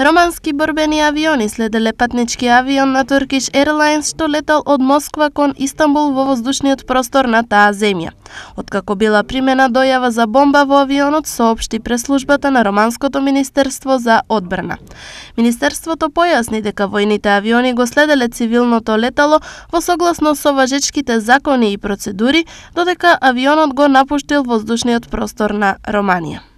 Романски борбени авиони следеле патнички авион на Turkish Airlines што летал од Москва кон Истанбул во воздушниот простор на таа земја. Откако била примена дојава за бомба во авионот, соопшти преслужбата на Романското министерство за одбрана. Министерството појасни дека војните авиони го следеле цивилното летало во согласно со важечките закони и процедури, додека авионот го напуштил воздушниот простор на Романија.